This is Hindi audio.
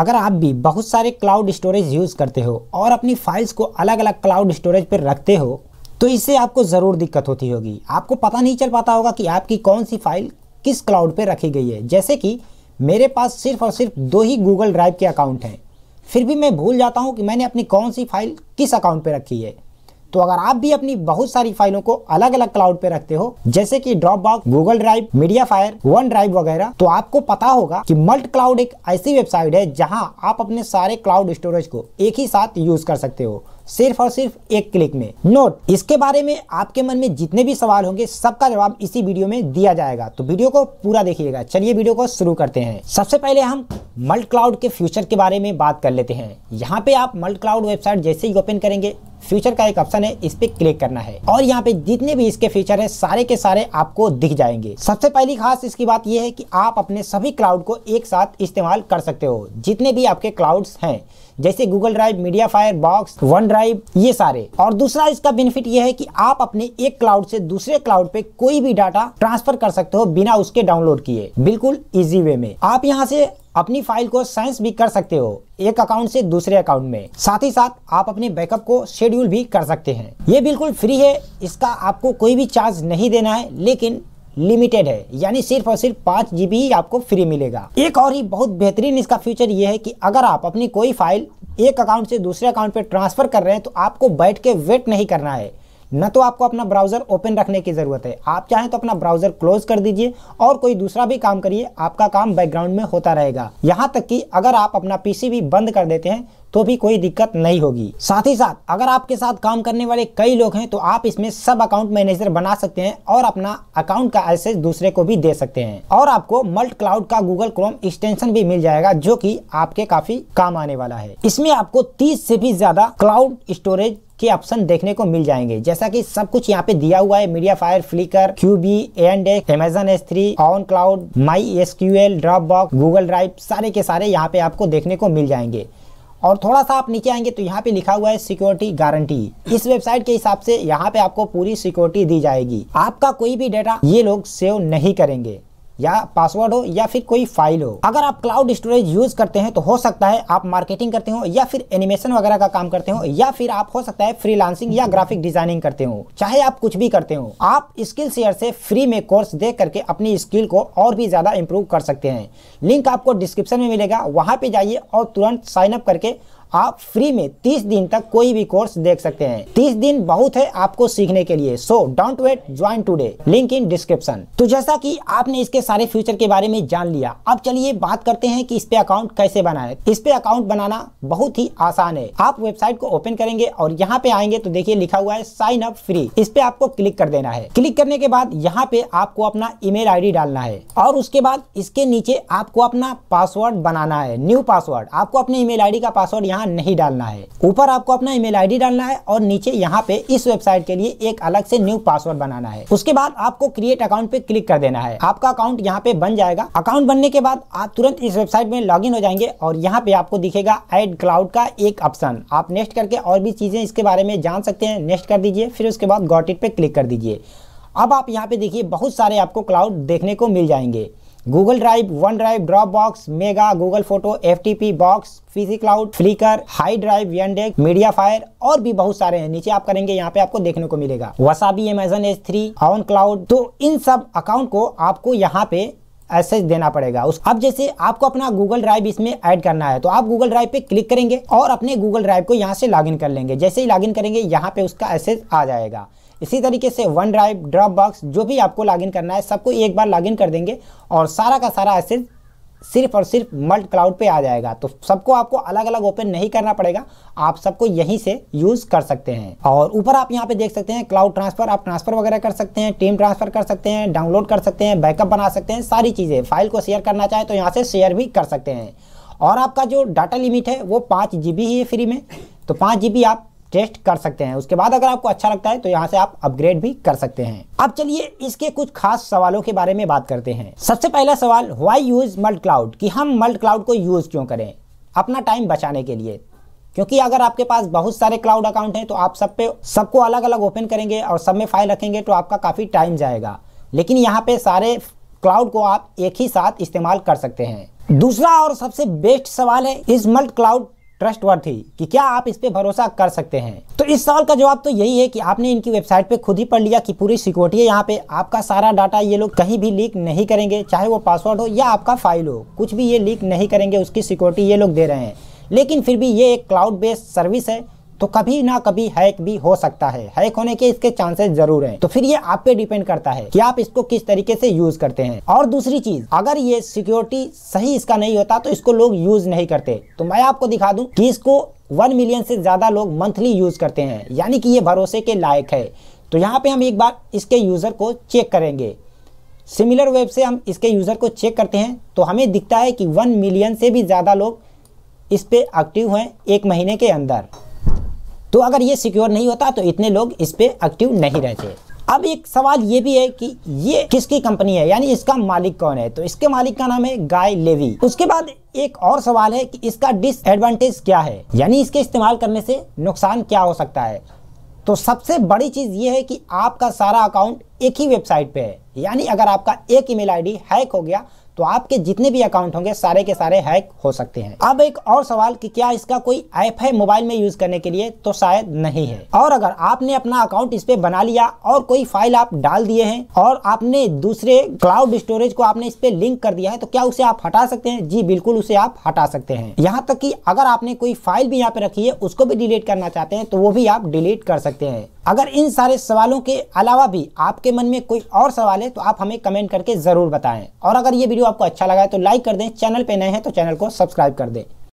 अगर आप भी बहुत सारे क्लाउड स्टोरेज यूज़ करते हो और अपनी फाइल्स को अलग अलग क्लाउड स्टोरेज पर रखते हो तो इससे आपको ज़रूर दिक्कत होती होगी आपको पता नहीं चल पाता होगा कि आपकी कौन सी फाइल किस क्लाउड पर रखी गई है जैसे कि मेरे पास सिर्फ और सिर्फ दो ही गूगल ड्राइव के अकाउंट हैं फिर भी मैं भूल जाता हूँ कि मैंने अपनी कौन सी फाइल किस अकाउंट पर रखी है तो अगर आप भी अपनी बहुत सारी फाइलों को अलग अलग क्लाउड पे रखते हो जैसे कि Dropbox Google drive MediaFire OneDrive वगैरह तो आपको पता होगा कि मल्ट क्लाउड एक ऐसी वेबसाइट है जहां आप अपने सारे क्लाउड स्टोरेज को एक ही साथ यूज कर सकते हो सिर्फ और सिर्फ एक क्लिक में नोट इसके बारे में आपके मन में जितने भी सवाल होंगे सबका जवाब इसी वीडियो में दिया जाएगा तो वीडियो को पूरा देखिएगा चलिए वीडियो को शुरू करते हैं सबसे पहले हम मल्ट क्लाउड के फ्यूचर के बारे में बात कर लेते हैं यहाँ पे आप मल्ट क्लाउड वेबसाइट जैसे ही ओपन करेंगे फ्यूचर का एक ऑप्शन है इस पे क्लिक करना है और यहाँ पे जितने भी इसके फीचर है सारे के सारे आपको दिख जाएंगे सबसे पहली खास इसकी बात यह है कि आप अपने सभी क्लाउड को एक साथ इस्तेमाल कर सकते हो जितने भी आपके क्लाउड्स हैं जैसे Google drive MediaFire box OneDrive ये सारे और दूसरा इसका बेनिफिट ये है कि आप अपने एक क्लाउड से दूसरे क्लाउड पे कोई भी डाटा ट्रांसफर कर सकते हो बिना उसके डाउनलोड किए बिल्कुल इजी वे में आप यहाँ से अपनी फाइल को साइंस भी कर सकते हो एक अकाउंट से दूसरे अकाउंट में साथ ही साथ आप अपने बैकअप को शेड्यूल भी कर सकते हैं ये बिल्कुल फ्री है इसका आपको कोई भी चार्ज नहीं देना है लेकिन लिमिटेड है यानी सिर्फ और सिर्फ पाँच जीबी ही आपको फ्री मिलेगा एक और ही बहुत बेहतरीन इसका फ्यूचर ये है कि अगर आप अपनी कोई फाइल एक अकाउंट से दूसरे अकाउंट पर ट्रांसफर कर रहे हैं तो आपको बैठ के वेट नहीं करना है न तो आपको अपना ब्राउज़र ओपन रखने की ज़रूरत है आप चाहें तो अपना ब्राउज़र क्लोज कर दीजिए और कोई दूसरा भी काम करिए आपका काम बैकग्राउंड में होता रहेगा यहाँ तक कि अगर आप अपना पीसी भी बंद कर देते हैं तो भी कोई दिक्कत नहीं होगी साथ ही साथ अगर आपके साथ काम करने वाले कई लोग हैं तो आप इसमें सब अकाउंट मैनेजर बना सकते हैं और अपना अकाउंट का एक्सेस दूसरे को भी दे सकते हैं और आपको मल्ट क्लाउड का गूगल क्रोम एक्सटेंशन भी मिल जाएगा जो कि आपके काफी काम आने वाला है इसमें आपको 30 से भी ज्यादा क्लाउड स्टोरेज के ऑप्शन देखने को मिल जाएंगे जैसा कि सब कुछ यहाँ पे दिया हुआ है MediaFire Flickr Q B and Amazon S three OwnCloud my S Q L Dropbox Google drive सारे के सारे यहाँ पे आपको देखने को मिल जाएंगे और थोड़ा सा आप नीचे आएंगे तो यहाँ पे लिखा हुआ है सिक्योरिटी गारंटी इस वेबसाइट के हिसाब से यहाँ पे आपको पूरी सिक्योरिटी दी जाएगी आपका कोई भी डेटा ये लोग सेव नहीं करेंगे या पासवर्ड हो या फिर कोई फाइल हो अगर आप क्लाउड स्टोरेज यूज करते हैं तो हो सकता है आप मार्केटिंग करते हो या फिर एनिमेशन वगैरह का काम करते हो या फिर आप हो सकता है फ्रीलांसिंग या ग्राफिक डिजाइनिंग करते हो चाहे आप कुछ भी करते हो आप स्किल शेयर से फ्री में कोर्स देख करके अपनी स्किल को और भी ज्यादा इंप्रूव कर सकते हैं लिंक आपको डिस्क्रिप्शन में मिलेगा वहां पे जाइए और तुरंत साइन अप करके आप फ्री में 30 दिन तक कोई भी कोर्स देख सकते हैं 30 दिन बहुत है आपको सीखने के लिए so don't wait join today link in description तो जैसा कि आपने इसके सारे फ्यूचर के बारे में जान लिया अब चलिए बात करते हैं कि इस पे अकाउंट कैसे बनाए इस पे अकाउंट बनाना बहुत ही आसान है आप वेबसाइट को ओपन करेंगे और यहाँ पे आएंगे तो देखिए लिखा हुआ है साइन अप फ्री इस पे आपको क्लिक कर देना है क्लिक करने के बाद यहाँ पे आपको अपना ईमेल मेल डालना है और उसके बाद इसके नीचे आपको अपना पासवर्ड बनाना है न्यू पासवर्ड आपको अपने ईमेल मेल का पासवर्ड यहाँ नहीं डालना है ऊपर आपको अपना ईमेल आईडी डालना है और नीचे यहाँ पे इस वेबसाइट के लिए एक अलग से न्यू पासवर्ड बनाना है उसके बाद आपको क्रिएट अकाउंट पे क्लिक कर देना है आपका अकाउंट यहाँ पे बन जाएगा अकाउंट बनने के बाद आप तुरंत इस वेबसाइट में लॉग हो जाएंगे और यहाँ पे आपको दिखेगा एड क्लाउड का एक ऑप्शन आप नेक्स्ट करके और भी चीजें इसके बारे में जान सकते हैं नेक्स्ट कर दीजिए फिर उसके बाद गॉट पे क्लिक कर दीजिए अब आप यहाँ पे देखिए बहुत सारे आपको क्लाउड देखने को मिल जाएंगे Google drive OneDrive Dropbox Mega Google photo F box pCloud Flickr HiDrive Yandex MediaFire और भी बहुत सारे हैं नीचे आप करेंगे यहाँ पे आपको देखने को मिलेगा Wasabi Amazon H three OwnCloud तो इन सब अकाउंट को आपको यहाँ पे एसेस देना पड़ेगा उस अब जैसे आपको अपना गूगल ड्राइव इसमें ऐड करना है तो आप गूगल ड्राइव पे क्लिक करेंगे और अपने गूगल ड्राइव को यहाँ से लॉगिन कर लेंगे जैसे ही लॉगिन करेंगे यहाँ पे उसका एसेस आ जाएगा इसी तरीके से वन ड्राइव ड्रॉप बॉक्स जो भी आपको लॉगिन करना है सबको एक बार लॉगिन कर देंगे और सारा का सारा एसेज सिर्फ और सिर्फ मल्ट क्लाउड पे आ जाएगा तो सबको आपको अलग अलग ओपन नहीं करना पड़ेगा आप सबको यहीं से यूज़ कर सकते हैं और ऊपर आप यहाँ पे देख सकते हैं क्लाउड ट्रांसफ़र आप ट्रांसफ़र वगैरह कर सकते हैं टीम ट्रांसफ़र कर सकते हैं डाउनलोड कर सकते हैं बैकअप बना सकते हैं सारी चीज़ें फाइल को शेयर करना चाहें तो यहाँ से शेयर भी कर सकते हैं और आपका जो डाटा लिमिट है वो पाँच जी ही है फ्री में तो पाँच जी आप टेस्ट कर सकते हैं उसके बाद अगर आपको अच्छा लगता है तो यहाँ से आप अपग्रेड भी कर सकते हैं अब चलिए इसके कुछ खास सवालों के बारे में बात करते हैं सबसे पहला सवाल वाई यूज मल्ट क्लाउड कि हम मल्ट क्लाउड को यूज क्यों करें अपना टाइम बचाने के लिए क्योंकि अगर आपके पास बहुत सारे क्लाउड अकाउंट हैं तो आप सब पे सबको अलग अलग ओपन करेंगे और सब में फाइल रखेंगे तो आपका काफ़ी टाइम जाएगा लेकिन यहाँ पे सारे क्लाउड को आप एक ही साथ इस्तेमाल कर सकते हैं दूसरा और सबसे बेस्ट सवाल है is MultCloud trustworthy कि क्या आप इस पर भरोसा कर सकते हैं तो इस सवाल का जवाब तो यही है कि आपने इनकी वेबसाइट पे खुद ही पढ़ लिया कि पूरी सिक्योरिटी है यहाँ पे आपका सारा डाटा ये लोग कहीं भी लीक नहीं करेंगे चाहे वो पासवर्ड हो या आपका फाइल हो कुछ भी ये लीक नहीं करेंगे उसकी सिक्योरिटी ये लोग दे रहे हैं लेकिन फिर भी ये एक क्लाउड बेस्ड सर्विस है तो कभी ना कभी हैक भी हो सकता है हैक होने के इसके चांसेस जरूर हैं तो फिर ये आप पे डिपेंड करता है कि आप इसको किस तरीके से यूज करते हैं और दूसरी चीज अगर ये सिक्योरिटी सही इसका नहीं होता तो इसको लोग यूज नहीं करते तो मैं आपको दिखा दूं कि इसको वन मिलियन से ज्यादा लोग मंथली यूज करते हैं यानी कि ये भरोसे के लायक है तो यहाँ पे हम एक बार इसके यूजर को चेक करेंगे सिमिलर वेब से हम इसके यूज़र को चेक करते हैं तो हमें दिखता है कि वन मिलियन से भी ज़्यादा लोग इस पे एक्टिव हैं एक महीने के अंदर तो अगर ये सिक्योर नहीं होता तो इतने लोग इस पर एक्टिव नहीं रहते अब एक सवाल ये भी है कि ये किसकी कंपनी है यानी इसका मालिक कौन है तो इसके मालिक का नाम है गाय लेवी उसके बाद एक और सवाल है कि इसका डिसएडवांटेज क्या है यानी इसके इस्तेमाल करने से नुकसान क्या हो सकता है तो सबसे बड़ी चीज़ ये है कि आपका सारा अकाउंट एक ही वेबसाइट पे है यानी अगर आपका एक ईमेल आईडी हैक हो गया तो आपके जितने भी अकाउंट होंगे सारे के सारे हैक हो सकते हैं अब एक और सवाल कि क्या इसका कोई ऐप है मोबाइल में यूज करने के लिए तो शायद नहीं है और अगर आपने अपना अकाउंट इस पे बना लिया और कोई फाइल आप डाल दिए हैं और आपने दूसरे क्लाउड स्टोरेज को आपने इस पे लिंक कर दिया है तो क्या उसे आप हटा सकते हैं जी बिल्कुल उसे आप हटा सकते हैं यहाँ तक की अगर आपने कोई फाइल भी यहाँ पे रखी है उसको भी डिलीट करना चाहते हैं तो वो भी आप डिलीट कर सकते हैं अगर इन सारे सवालों के अलावा भी आपके मन में कोई और सवाल है तो आप हमें कमेंट करके ज़रूर बताएं और अगर ये वीडियो आपको अच्छा लगा है तो लाइक कर दें चैनल पे नए हैं तो चैनल को सब्सक्राइब कर दें